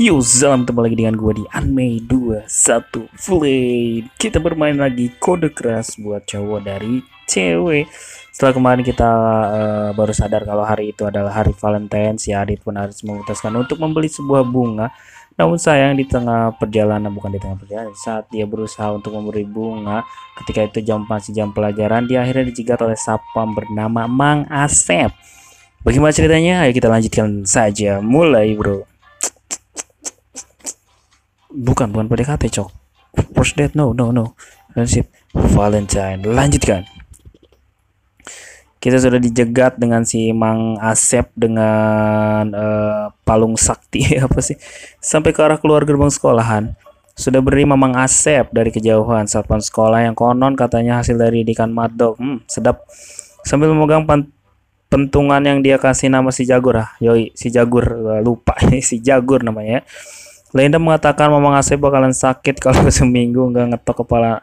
Yo, salam ketemu lagi dengan gue di Anime 21 Flame Kita bermain lagi kode keras buat cowok dari cewek Setelah kemarin kita uh, baru sadar kalau hari itu adalah hari Valentine Si Adit pun harus memutuskan untuk membeli sebuah bunga namun sayang di tengah perjalanan bukan di tengah perjalanan saat dia berusaha untuk memberi bunga ketika itu jam masih jam pelajaran dia akhirnya dicegat oleh sapam bernama Mang Asep. Bagaimana ceritanya? Ayo kita lanjutkan saja. Mulai, Bro bukan bukan PDKT cok first date no no no friendship Valentine lanjutkan kita sudah dijegat dengan si Mang Asep dengan uh, palung sakti apa sih sampai ke arah keluar gerbang sekolahan sudah beri Mang Asep dari kejauhan satpam sekolah yang konon katanya hasil dari didikan madok hmm, sedap sambil memegang pentungan yang dia kasih nama si Jagur ah yoi si Jagur eh, lupa si Jagur namanya ya. Linda mengatakan Mama Asep bakalan sakit kalau seminggu nggak ngetok kepala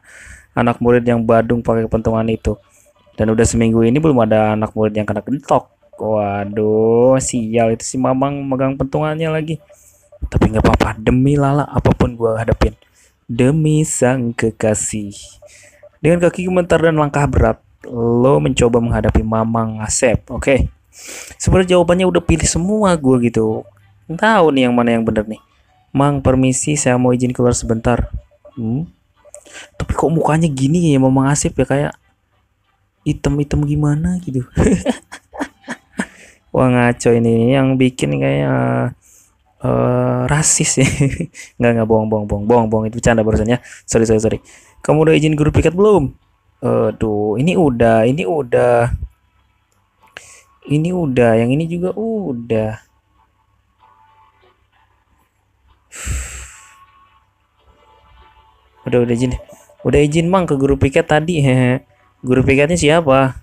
anak murid yang badung pakai kepentungan itu. Dan udah seminggu ini belum ada anak murid yang kena kentok. Waduh, sial itu si Mamang megang pentungannya lagi. Tapi nggak apa-apa, demi Lala apapun gua hadapin. Demi sang kekasih. Dengan kaki gemetar dan langkah berat, lo mencoba menghadapi Mamang Asep, oke? Okay? Sebenarnya jawabannya udah pilih semua gua gitu. Tahu nih yang mana yang bener nih. Mang, permisi, saya mau izin keluar sebentar. Hmm? Tapi kok mukanya gini ya, mau mengasip ya kayak item-item gimana gitu. Wah ngaco ini yang bikin kayak uh, uh, rasis ya. nggak nggak bohong bohong bohong bohong bohong itu bercanda barusan ya. Sorry sorry sorry. Kamu udah izin guru piket belum? Aduh, ini udah, ini udah. Ini udah, yang ini juga udah. udah udah izin udah izin mang ke guru piket tadi hehe guru piketnya siapa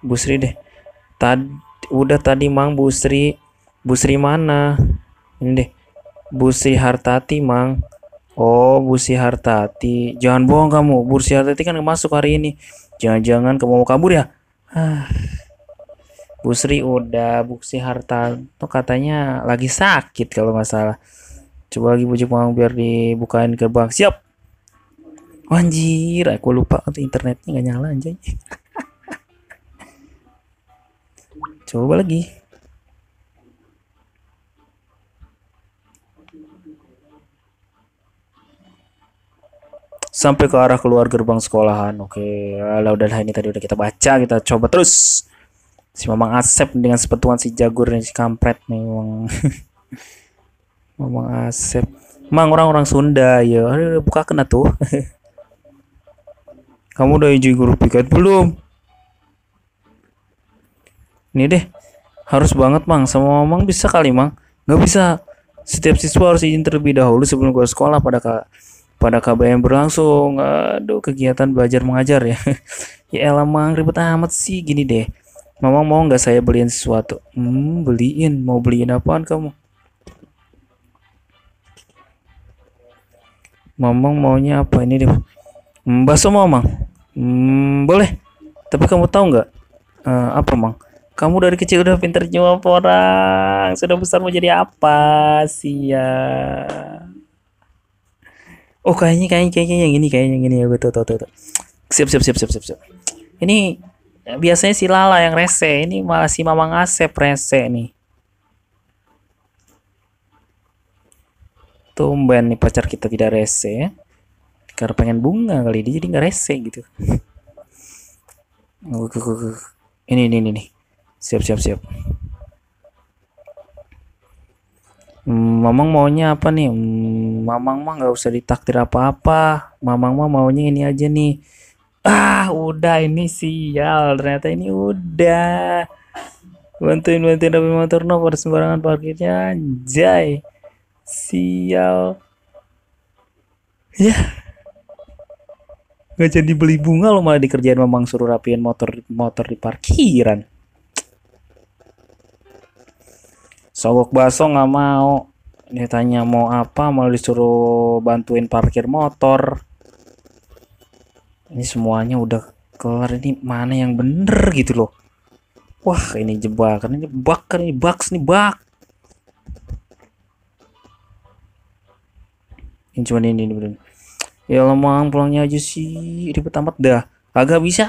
Busri deh tadi udah tadi mang Busri Busri mana ini deh Busri Hartati mang Oh Busri Hartati jangan bohong kamu Busri Hartati kan masuk hari ini jangan-jangan kamu mau kabur ya ah Bu Sri udah Buksi Harta tuh katanya lagi sakit kalau nggak salah coba lagi bujuk mamang biar dibukain gerbang siap anjir aku lupa untuk internetnya nggak nyala anjay coba lagi sampai ke arah keluar gerbang sekolahan oke lah udah ini tadi udah kita baca kita coba terus si Mamang Asep dengan sepetuan si Jagur dan si Kampret nih Mamang Mamang Asep Mang orang-orang Sunda ya Aduh, buka kena tuh kamu udah uji guru piket belum ini deh harus banget mang sama Mamang bisa kali mang nggak bisa setiap siswa harus izin terlebih dahulu sebelum ke sekolah pada ka pada KBM berlangsung aduh kegiatan belajar mengajar ya ya elah mang ribet amat sih gini deh Mama mau nggak saya beliin sesuatu? Hmm, beliin. Mau beliin apaan kamu? Mamang maunya apa ini deh? Hmm, bakso mamang. Hmm, boleh. Tapi kamu tahu nggak? Uh, apa mang? Kamu dari kecil udah pinter nyuap orang. Sudah besar mau jadi apa? sih ya? Oh kayaknya kayaknya kayaknya yang ini kayaknya yang ini ya betul betul betul. Siap siap siap siap siap siap. Ini biasanya si Lala yang rese ini malah si Mamang Asep rese nih tumben nih pacar kita tidak rese ya karena pengen bunga kali dia jadi nggak rese gitu ini ini ini siap siap siap Mamang maunya apa nih? Mamang mah nggak usah ditakdir apa-apa. Mamang mah maunya ini aja nih ah udah ini sial ternyata ini udah bantuin bantuin dapet motor no pada sembarangan parkirnya anjay sial ya nggak jadi beli bunga lo malah dikerjain memang suruh rapiin motor motor di parkiran sogok baso nggak mau Nih tanya mau apa malah disuruh bantuin parkir motor ini semuanya udah kelar ini mana yang bener gitu loh wah ini jebakan ini bakar ini box, nih bak. ini cuman ini, ini bener ya lemang pulangnya aja sih ribet amat dah kagak bisa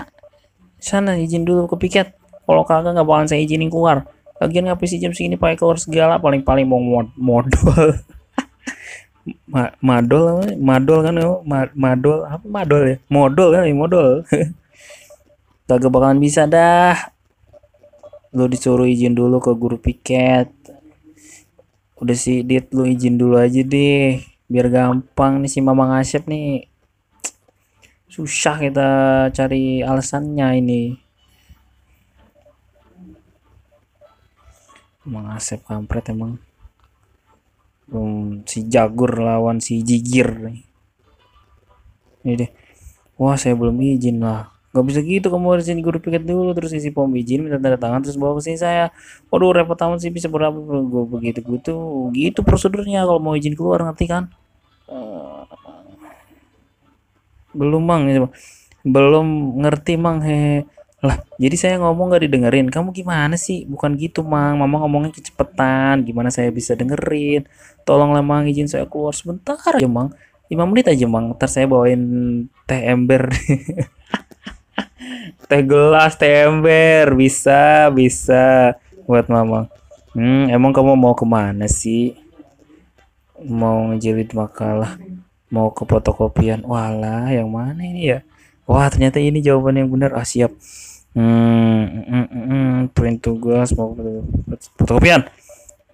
sana izin dulu ke piket kalau kagak nggak bakalan saya izinin keluar lagian ngapain sih jam segini pakai keluar segala paling-paling mau mod modal Ma madol apa? Madol kan Ma madol apa madol ya? Modol kan ya modol. Kagak bakalan bisa dah. Lu disuruh izin dulu ke guru piket. Udah sih Dit lu izin dulu aja deh. Biar gampang nih si Mama ngasep nih. Susah kita cari alasannya ini. Mang kampret emang um, si Jagur lawan si Jigir ini deh wah saya belum izin lah nggak bisa gitu kamu harus izin guru piket dulu terus isi pom izin minta tanda tangan terus bawa ke sini saya. Waduh repot amat sih bisa berapa gue begitu gitu gitu prosedurnya kalau mau izin keluar ngerti kan? Hmm. belum mang belum ngerti mang hehe. Lah, jadi saya ngomong gak didengerin. Kamu gimana sih? Bukan gitu, Mang. Mama ngomongnya kecepetan. Gimana saya bisa dengerin? Tolonglah, Mang, izin saya keluar sebentar aja, Mang. 5 menit aja, Mang. Ntar saya bawain teh ember. teh gelas, teh ember. Bisa, bisa. Buat Mama. Hmm, emang kamu mau kemana sih? Mau ngejilid makalah. Mau ke fotokopian. Walah, yang mana ini ya? Wah, ternyata ini jawaban yang benar. Ah, siap. Hmm, mm, mm, print tugas mau fotokopian.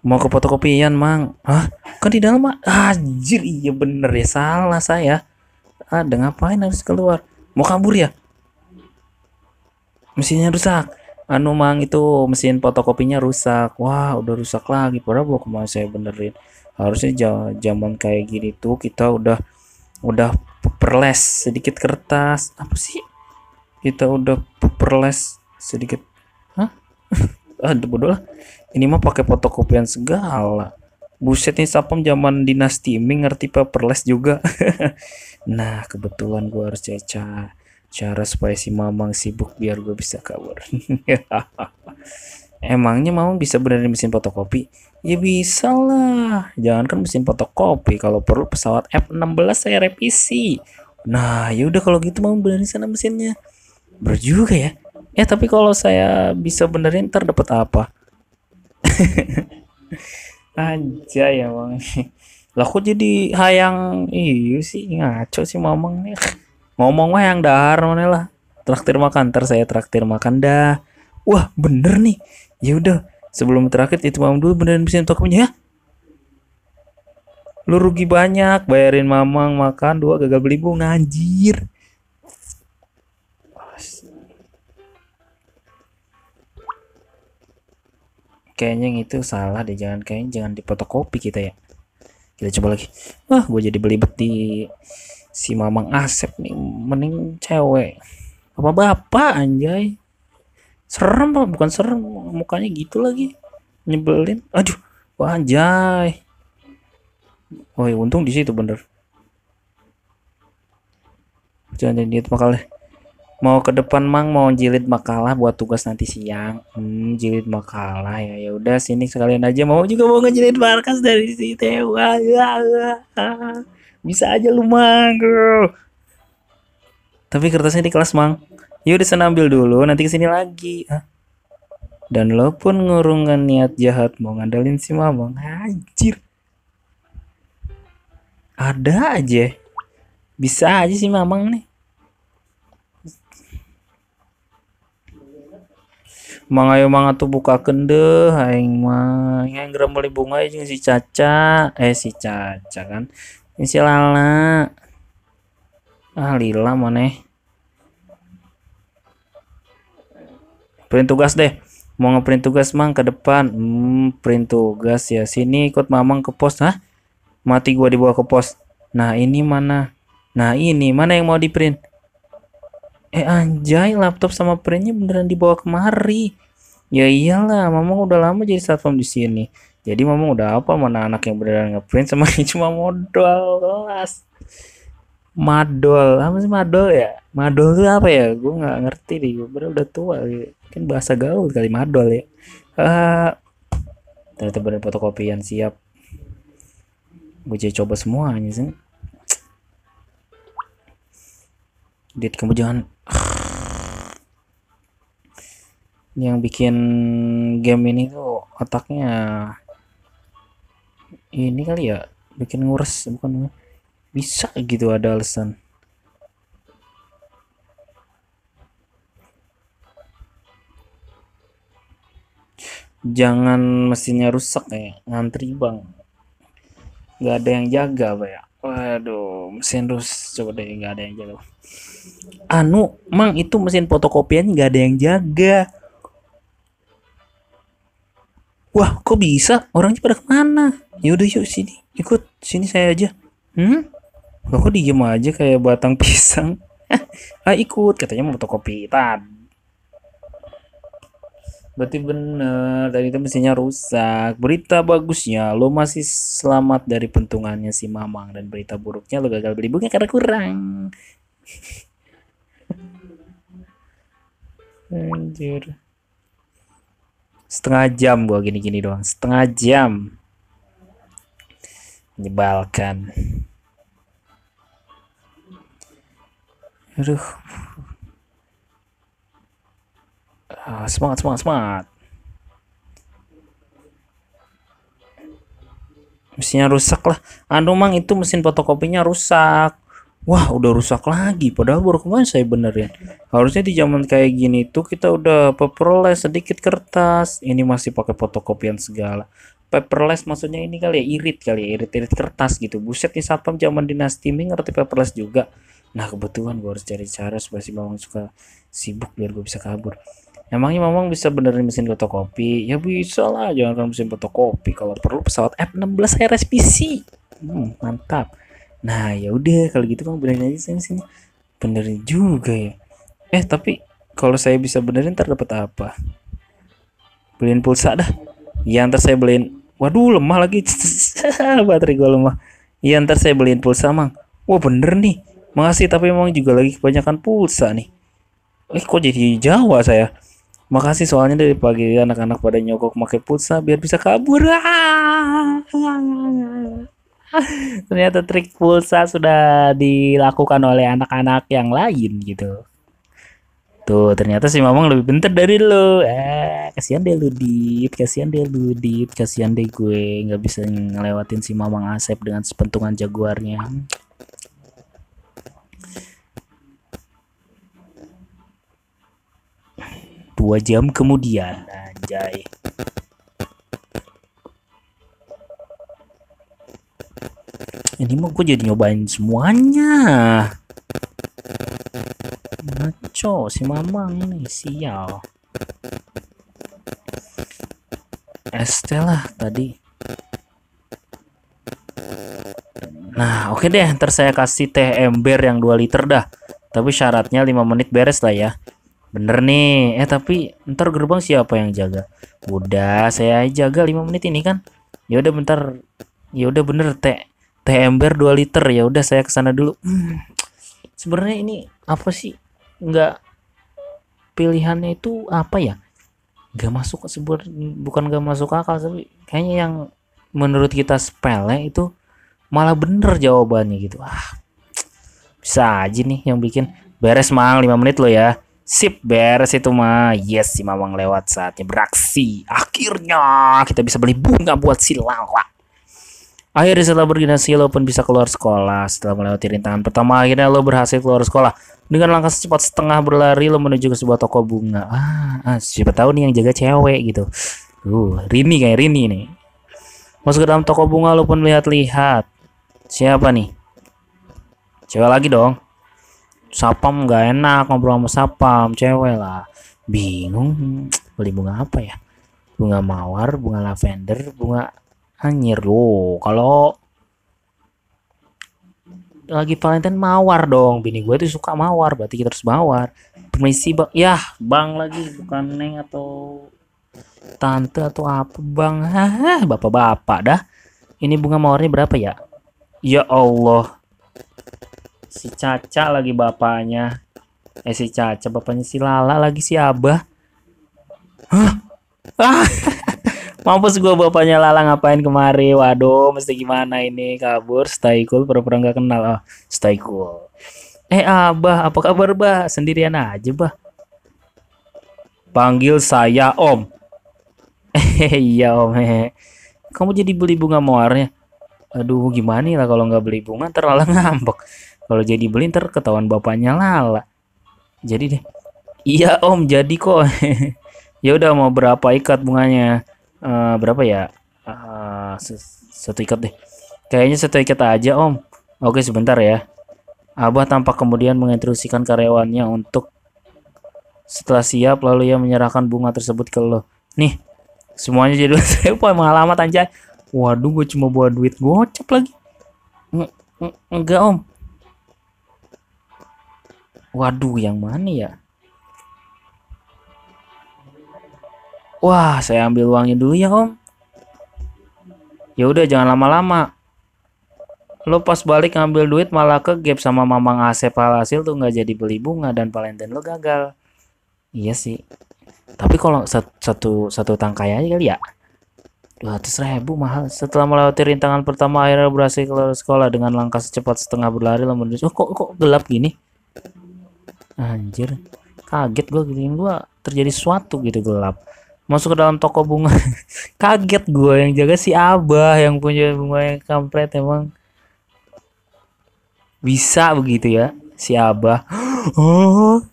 Mau ke fotokopian, Mang. Hah? Kan di dalam, ah jir, iya bener ya. Salah saya. Ada ngapain harus keluar? Mau kabur ya? Mesinnya rusak. Anu, Mang, itu mesin fotokopinya rusak. Wah, udah rusak lagi. Padahal gua kemarin saya benerin. Harusnya zaman kayak gini tuh kita udah udah perles sedikit kertas. Apa sih? kita udah perles sedikit hah aduh ah, bodoh lah ini mah pakai fotokopian segala buset nih sapam zaman dinasti Ming ngerti paperless juga nah kebetulan gua harus caca cara supaya si mamang sibuk biar gue bisa kabur emangnya mamang bisa benerin mesin fotokopi ya bisa lah jangan kan mesin fotokopi kalau perlu pesawat F16 saya revisi nah yaudah kalau gitu mamang benerin sana mesinnya Bener juga ya. Ya tapi kalau saya bisa benerin ntar dapat apa? Aja ya bang. Lah kok jadi hayang iu iya sih ngaco sih mamang nih. Ngomong mah yang dahar mana lah. Traktir makan ntar saya traktir makan dah. Wah bener nih. Ya udah sebelum terakhir itu mamang dulu benerin bisa tokonya ya. Lu rugi banyak bayarin mamang makan dua gagal beli bunga anjir. kayaknya yang itu salah deh jangan kayaknya jangan dipotokopi kita ya kita coba lagi wah gue jadi belibet di si mamang asep nih mending cewek apa bapak anjay serem pak bukan serem mukanya gitu lagi nyebelin aduh wah anjay oh untung di situ bener jangan jadi itu makalah mau ke depan mang mau jilid makalah buat tugas nanti siang hmm, jilid makalah ya ya udah sini sekalian aja mau juga mau ngejilid markas dari si Tewa ya, bisa aja lu mang bro. tapi kertasnya di kelas mang yuk disana ambil dulu nanti kesini lagi Hah? dan lo pun ngurungkan niat jahat mau ngandelin si mamang anjir ada aja bisa aja si mamang nih mangayo manga tuh buka kende aing mah yang grambeli bunga jeung si Caca eh si Caca kan ini si Lala ah Lila mana? Eh? print tugas deh mau ngeprint tugas mang ke depan hmm, print tugas ya sini ikut mamang ke pos nah mati gua dibawa ke pos nah ini mana nah ini mana yang mau di print Eh anjay, laptop sama printnya beneran dibawa kemari. Ya iyalah, mamang udah lama jadi satpam di sini. Jadi mamang udah apa mana anak yang beneran ngeprint sama ini cuma modal kelas. Madol, apa sih madol ya? Madol itu apa ya? Gue nggak ngerti deh. Gue bener udah tua, gitu. kan bahasa gaul kali madol ya. Uh, ternyata bener fotokopian siap. Gue jadi coba semuanya sih. Dit kamu jangan yang bikin game ini tuh otaknya ini kali ya bikin ngurus bukan bisa gitu ada alasan jangan mesinnya rusak ya ngantri bang nggak ada yang jaga pak ya waduh mesin rus coba deh nggak ada yang jaga anu mang itu mesin fotokopiannya nggak ada yang jaga wah kok bisa orangnya pada kemana yaudah yuk sini ikut sini saya aja hmm Loh, kok diem aja kayak batang pisang ah ikut katanya mau fotokopi tan berarti bener tadi itu mesinnya rusak berita bagusnya lo masih selamat dari pentungannya si mamang dan berita buruknya lo gagal beli bunga karena kurang anjir setengah jam gua gini-gini doang setengah jam nyebalkan. aduh ah, semangat semangat semangat mesinnya rusak lah anu mang itu mesin fotokopinya rusak wah udah rusak lagi padahal baru kemarin saya benerin harusnya di zaman kayak gini tuh kita udah paperless sedikit kertas ini masih pakai fotokopian segala paperless maksudnya ini kali ya irit kali ya irit irit kertas gitu buset nih satpam zaman dinasti Ming ngerti paperless juga nah kebetulan gue harus cari cara supaya si mamang suka sibuk biar gue bisa kabur Emangnya Mamang bisa benerin mesin fotokopi? Ya bisa lah, jangan kan mesin fotokopi. Kalau perlu pesawat F-16 RSPC. Hmm, mantap nah ya udah kalau gitu kamu benerin aja sini sini benerin juga ya eh tapi kalau saya bisa benerin ntar dapat apa beliin pulsa dah ya ntar saya beliin waduh lemah lagi baterai gua lemah ya ntar saya beliin pulsa mang wah bener nih makasih tapi emang juga lagi kebanyakan pulsa nih eh kok jadi Jawa saya makasih soalnya dari pagi anak-anak pada nyokok pakai pulsa biar bisa kabur ternyata trik pulsa sudah dilakukan oleh anak-anak yang lain gitu tuh ternyata si mamang lebih bentar dari lo eh kasihan deh lu dit kasihan deh lu dit kasihan deh gue nggak bisa ngelewatin si mamang asep dengan sepentungan jaguarnya dua jam kemudian anjay ini mau gue jadi nyobain semuanya ngaco si mamang nih sial Estella tadi nah oke okay deh ntar saya kasih teh ember yang 2 liter dah tapi syaratnya 5 menit beres lah ya Bener nih, eh tapi ntar gerbang siapa yang jaga? Udah, saya jaga 5 menit ini kan. Ya udah bentar. Ya udah bener, Teh teh ember 2 liter ya udah saya kesana dulu hmm, sebenarnya ini apa sih Enggak pilihannya itu apa ya gak masuk sebut bukan gak masuk akal tapi kayaknya yang menurut kita spellnya itu malah bener jawabannya gitu ah bisa aja nih yang bikin beres mang 5 menit lo ya sip beres itu mah yes si mamang lewat saatnya beraksi akhirnya kita bisa beli bunga buat si lalak Akhirnya setelah sih lo pun bisa keluar sekolah Setelah melewati rintangan pertama akhirnya lo berhasil keluar sekolah Dengan langkah secepat setengah berlari lo menuju ke sebuah toko bunga Ah, ah siapa tahu nih yang jaga cewek gitu Uh, Rini kayak Rini nih Masuk ke dalam toko bunga lo pun lihat-lihat Siapa nih? Cewek lagi dong Sapam gak enak ngobrol sama Sapam Cewek lah Bingung Beli bunga apa ya? Bunga mawar, bunga lavender, bunga Anjir lu, kalau lagi Valentine mawar dong. Bini gue tuh suka mawar, berarti kita harus mawar. Permisi bang, ya bang lagi bukan neng atau tante atau apa bang. Hah, bapak-bapak dah. Ini bunga mawarnya berapa ya? Ya Allah. Si Caca lagi bapaknya. Eh si Caca bapaknya si Lala lagi si Abah. Hah? Ah. Mampus gue bapaknya Lala ngapain kemari? Waduh, mesti gimana ini? Kabur, stay cool, pura-pura gak kenal. Oh, stay cool. Eh, Abah, ah, apa kabar, Bah? Sendirian aja, Bah. Panggil saya Om. Eh, iya, Om. He. Kamu jadi beli bunga mawarnya, Aduh, gimana lah kalau nggak beli bunga, ntar Lala ngambek. Kalau jadi beli, ntar ketahuan bapaknya Lala. Jadi deh. Iya, Om, jadi kok. ya udah mau berapa ikat bunganya? uh, berapa ya uh, satu ikat deh kayaknya satu ikat aja om oke sebentar ya Abah tampak kemudian menginstruksikan karyawannya untuk setelah siap lalu ia menyerahkan bunga tersebut ke lo nih semuanya jadi saya lama tanjai. waduh gue cuma buat duit gocap lagi enggak om waduh yang mana ya Wah, saya ambil uangnya dulu ya, Om. Ya udah jangan lama-lama. Lo pas balik ngambil duit malah ke gap sama Mamang Asep hasil tuh nggak jadi beli bunga dan Valentine lo gagal. Iya sih. Tapi kalau satu, satu satu tangkai aja kali ya. 200 ribu mahal. Setelah melewati rintangan pertama akhirnya berhasil keluar sekolah dengan langkah secepat setengah berlari lo menuju. Oh, kok kok gelap gini? Anjir. Kaget gue gini gue terjadi sesuatu gitu gelap masuk ke dalam toko bunga kaget gue yang jaga si abah yang punya bunga yang kampret emang bisa begitu ya si abah oh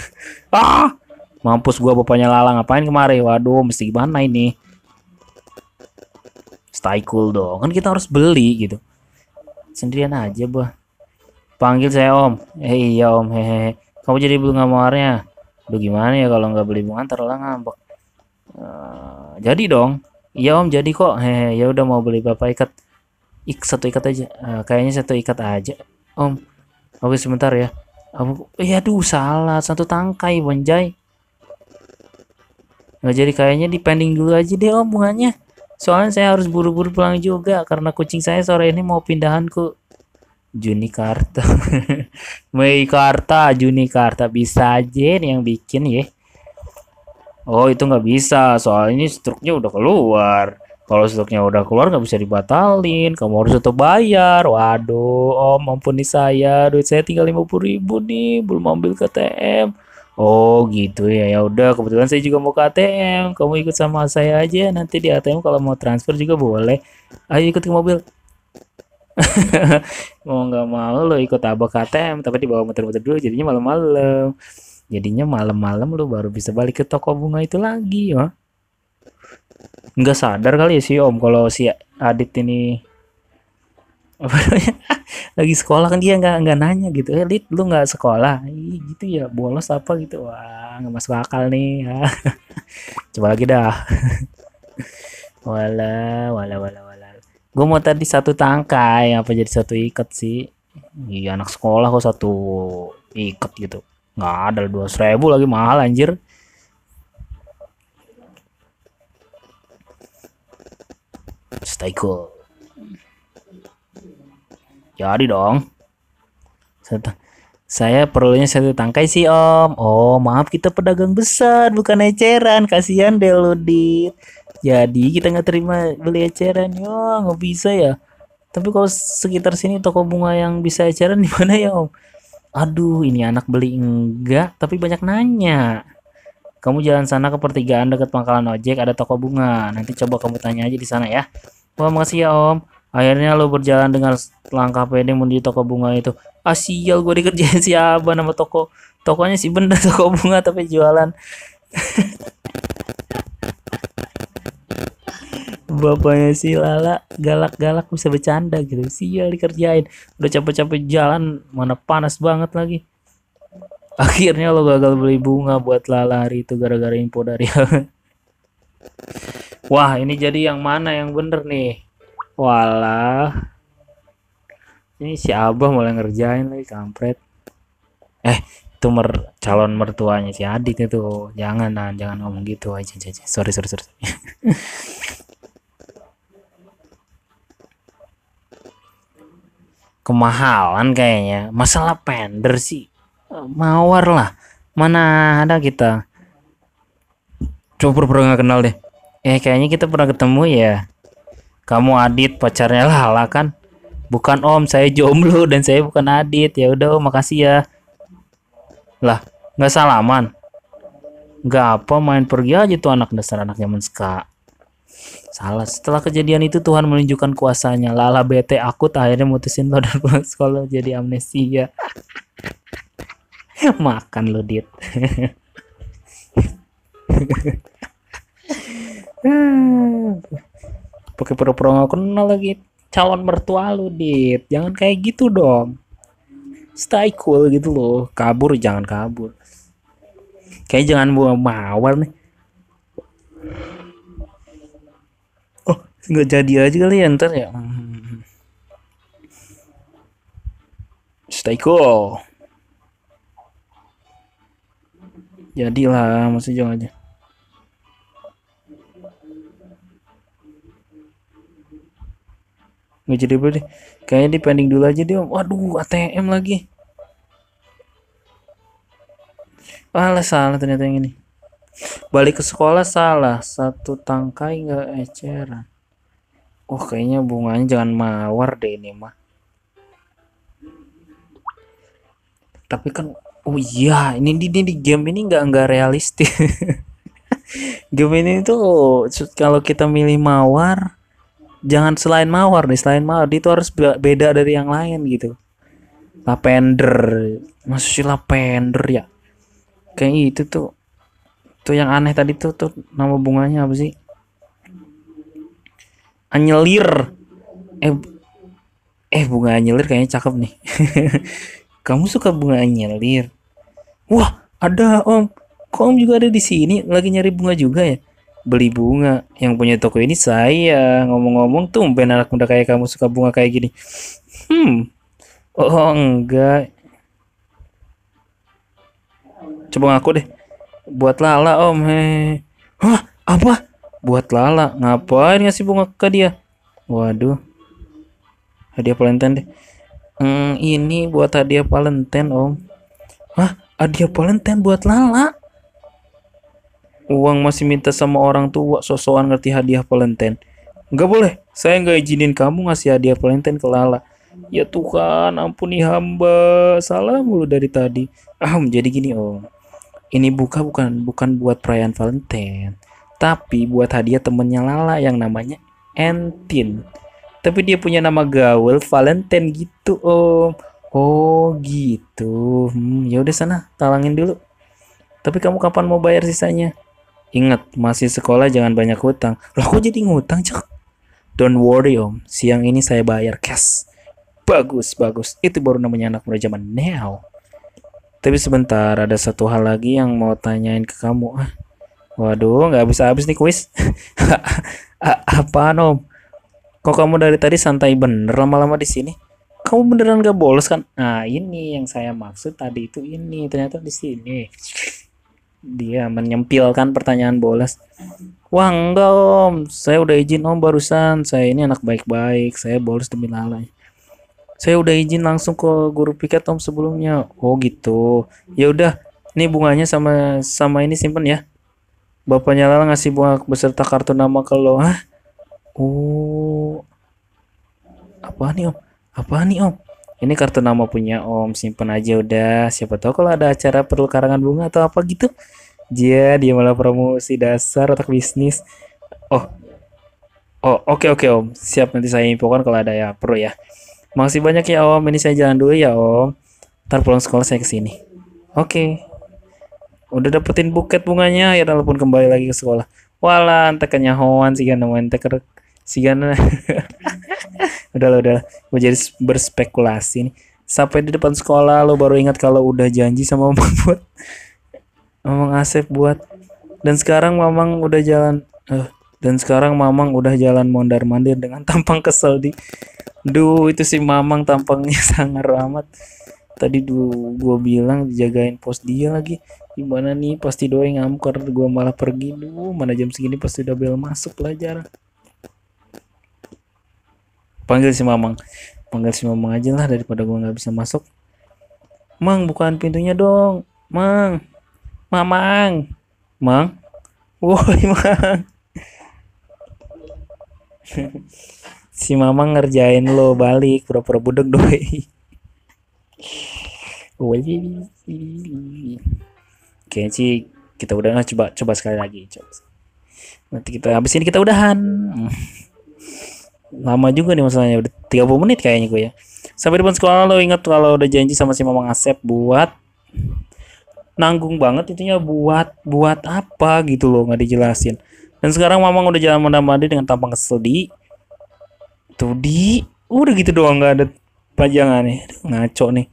ah mampus gue bapaknya lala ngapain kemari waduh mesti gimana ini stay cool dong kan kita harus beli gitu sendirian aja bah panggil saya om hei eh, ya om hehehe kamu jadi bunga mawarnya Aduh gimana ya kalau nggak beli bunga ntar lah ngambek Eh, jadi dong iya om jadi kok hehe ya udah mau beli bapak ikat ik satu ikat aja uh, kayaknya satu ikat aja om oke sebentar ya aku ya tuh salah satu tangkai bonjai nggak jadi kayaknya dipending dulu aja deh om bunganya soalnya saya harus buru-buru pulang juga karena kucing saya sore ini mau pindahan ke Juni Karta Mei Karta, Juni Karta bisa aja yang bikin ya Oh itu nggak bisa soalnya ini struknya udah keluar. Kalau struknya udah keluar nggak bisa dibatalin. Kamu harus tetap bayar. Waduh, om mampuni saya. Duit saya tinggal lima puluh ribu nih. Belum ambil KTM. Oh gitu ya ya udah kebetulan saya juga mau KTM. kamu ikut sama saya aja nanti di ATM kalau mau transfer juga boleh ayo ikut ke mobil mau nggak mau lo ikut abah KTM tapi dibawa muter-muter dulu jadinya malam-malam Jadinya malam-malam lu baru bisa balik ke toko bunga itu lagi ya. Nggak sadar kali ya si Om kalau si Adit ini apa namanya lagi sekolah kan dia nggak nggak nanya gitu eh Lid lu nggak sekolah Ih, gitu ya bolos apa gitu wah nggak masuk akal nih coba lagi dah wala wala wala wala gue mau tadi satu tangkai apa jadi satu ikat sih iya anak sekolah kok satu ikat gitu nggak ada dua ribu lagi mahal anjir stay cool jadi dong saya perlunya satu tangkai sih om oh maaf kita pedagang besar bukan eceran kasihan deh lo dit jadi kita nggak terima beli eceran ya nggak bisa ya tapi kalau sekitar sini toko bunga yang bisa eceran di mana ya om aduh ini anak beli enggak tapi banyak nanya kamu jalan sana ke pertigaan dekat pangkalan ojek ada toko bunga nanti coba kamu tanya aja di sana ya wah makasih ya om akhirnya lo berjalan dengan langkah pede menuju toko bunga itu ah sial gue dikerjain siapa siapa nama toko tokonya sih bener toko bunga tapi jualan bapaknya si Lala galak-galak bisa bercanda gitu sih sial dikerjain udah capek-capek jalan mana panas banget lagi akhirnya lo gagal beli bunga buat Lala hari itu gara-gara info dari wah ini jadi yang mana yang bener nih walah ini si abah mulai ngerjain lagi kampret eh itu mer calon mertuanya si Adit itu jangan nah, jangan ngomong gitu aja aja sorry sorry sorry kemahalan kayaknya masalah pender sih eh, mawar lah mana ada kita coba pernah nggak kenal deh eh kayaknya kita pernah ketemu ya kamu Adit pacarnya lah lah kan bukan Om saya jomblo dan saya bukan Adit ya udah makasih ya lah nggak salaman nggak apa main pergi aja tuh anak dasar anak zaman sekarang Salah. Setelah kejadian itu Tuhan menunjukkan kuasanya. Lala bete aku tak akhirnya mutusin lo dan pulang sekolah jadi amnesia. Makan lo dit. Pakai pura-pura nggak kenal lagi calon mertua lu dit. Jangan kayak gitu dong. Stay cool gitu loh. Kabur jangan kabur. Kayak jangan bawa mawar nih nggak jadi aja kali ya ntar ya stay cool jadilah masih jangan aja nggak jadi apa kayaknya di pending dulu aja dia waduh ATM lagi Alah salah ternyata yang ini balik ke sekolah salah satu tangkai nggak eceran Oh kayaknya bunganya jangan mawar deh ini mah. Tapi kan oh iya ini di, di, di game ini nggak nggak realistis. game ini tuh kalau kita milih mawar jangan selain mawar nih selain mawar itu harus beda dari yang lain gitu. Lavender maksudnya lavender ya kayak itu tuh tuh yang aneh tadi tuh tuh nama bunganya apa sih anyelir eh eh bunga anyelir kayaknya cakep nih kamu suka bunga anyelir wah ada om kok om juga ada di sini lagi nyari bunga juga ya beli bunga yang punya toko ini saya ngomong-ngomong tuh ben anak muda kayak kamu suka bunga kayak gini hmm oh enggak coba ngaku deh buat lala om he hah apa buat Lala ngapain ngasih bunga ke dia waduh hadiah Valentine deh hmm, ini buat hadiah Valentine om Hah, hadiah Valentine buat Lala uang masih minta sama orang tua sosokan ngerti hadiah Valentine nggak boleh saya nggak izinin kamu ngasih hadiah Valentine ke Lala ya Tuhan ampuni hamba salah mulu dari tadi ah jadi gini om ini buka bukan bukan buat perayaan Valentine tapi buat hadiah temennya Lala yang namanya Entin. Tapi dia punya nama gaul Valentine gitu om. Oh gitu. Hmm, ya udah sana talangin dulu. Tapi kamu kapan mau bayar sisanya? Ingat, masih sekolah jangan banyak hutang. Lah kok jadi ngutang, Cak? Don't worry, Om. Siang ini saya bayar cash. Bagus, bagus. Itu baru namanya anak muda zaman now. Tapi sebentar, ada satu hal lagi yang mau tanyain ke kamu. Ah, Waduh, nggak bisa habis nih kuis. Apa om? Kok kamu dari tadi santai bener lama-lama di sini? Kamu beneran gak bolos kan? Nah ini yang saya maksud tadi itu ini ternyata di sini. Dia menyempilkan pertanyaan bolos. Wah enggak om, saya udah izin om barusan. Saya ini anak baik-baik, saya bolos demi lalai. Saya udah izin langsung ke guru piket om sebelumnya. Oh gitu. Ya udah, ini bunganya sama sama ini simpen ya bapaknya Lala ngasih bunga beserta kartu nama ke lo Hah? oh apa nih om apa nih om ini kartu nama punya om simpen aja udah siapa tahu kalau ada acara perlu karangan bunga atau apa gitu dia dia malah promosi dasar otak bisnis oh oh oke okay, oke okay, om siap nanti saya infokan kalau ada ya perlu ya makasih banyak ya om ini saya jalan dulu ya om ntar pulang sekolah saya ke sini. oke okay udah dapetin buket bunganya ya walaupun kembali lagi ke sekolah walan tekannya hoan sih kan namanya teker sih kan udah lah udah gue jadi berspekulasi nih sampai di depan sekolah lo baru ingat kalau udah janji sama mamang buat mamang Asep buat dan sekarang mamang udah jalan uh, dan sekarang mamang udah jalan mondar mandir dengan tampang kesel di duh itu si mamang tampangnya sangat ramah tadi dulu gue bilang dijagain pos dia lagi gimana nih pasti doi ngamker gue malah pergi dulu mana jam segini pasti udah bel masuk pelajar panggil si mamang panggil si mamang aja lah daripada gue nggak bisa masuk mang bukaan pintunya dong mang mamang mang woi mang si mamang ngerjain lo balik pura-pura budek doi Woi, kayaknya sih kita udah nah, coba coba sekali lagi coba nanti kita habis ini kita udahan lama juga nih masalahnya udah 30 menit kayaknya gue ya sampai depan sekolah lo inget kalau udah janji sama si mama Asep buat nanggung banget itunya buat buat apa gitu loh nggak dijelasin dan sekarang mamang udah jalan mandi dengan tampang kesel di tuh di udah gitu doang nggak ada pajangan nih ngaco nih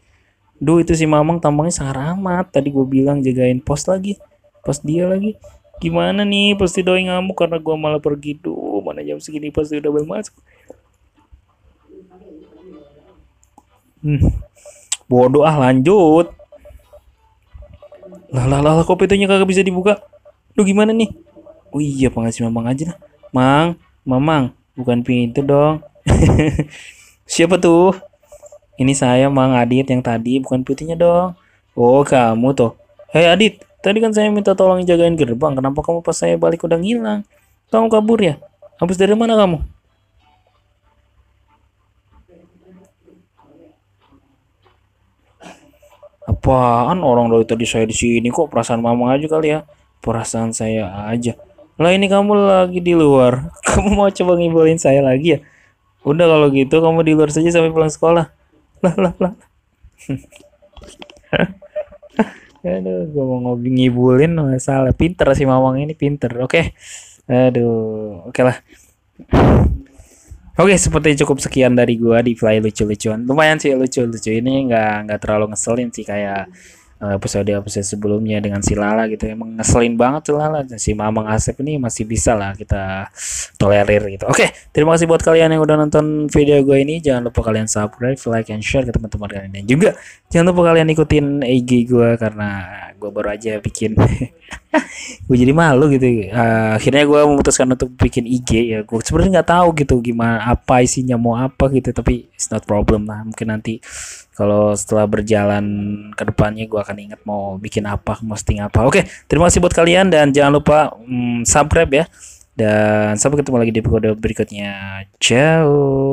Duh itu si Mamang tampangnya sangat ramah Tadi gue bilang jagain pos lagi. Pos dia lagi. Gimana nih pasti doi ngamuk karena gue malah pergi. Duh mana jam segini pasti udah balik masuk. Hmm. Bodoh ah lanjut. Lah lah lah kok pintunya kagak bisa dibuka? Duh gimana nih? Oh iya pengasih Mamang aja lah. Mang, Mamang, bukan pintu dong. Siapa tuh? Ini saya Mang Adit yang tadi, bukan putihnya dong. Oh, kamu tuh Hei eh, Adit, tadi kan saya minta tolong jagain gerbang. Kenapa kamu pas saya balik udah ngilang? Kamu kabur ya? Habis dari mana kamu? Apaan orang dari tadi saya di sini kok perasaan mama aja kali ya? Perasaan saya aja. Lah ini kamu lagi di luar. Kamu mau coba ngibulin saya lagi ya? Udah kalau gitu kamu di luar saja sampai pulang sekolah lah lah lah aduh gue mau ngobrol ngibulin masalah pinter si mamang ini pinter oke okay. aduh oke okay lah Oke, okay, seperti cukup sekian dari gua di Fly lucu-lucuan. Lumayan sih lucu-lucu ini nggak nggak terlalu ngeselin sih kayak Eh, episode-episode sebelumnya dengan si Lala gitu emang ngeselin banget si Lala si Mamang Asep ini masih bisa lah kita tolerir gitu oke okay, terima kasih buat kalian yang udah nonton video gue ini jangan lupa kalian subscribe like and share ke teman-teman kalian dan juga jangan lupa kalian ikutin IG gue karena gue baru aja bikin gue jadi malu gitu uh, akhirnya gue memutuskan untuk bikin IG ya gue sebenarnya nggak tahu gitu gimana apa isinya mau apa gitu tapi it's not problem lah mungkin nanti kalau setelah berjalan ke depannya gue akan ingat mau bikin apa mau posting apa oke okay, terima kasih buat kalian dan jangan lupa um, subscribe ya dan sampai ketemu lagi di episode berikutnya ciao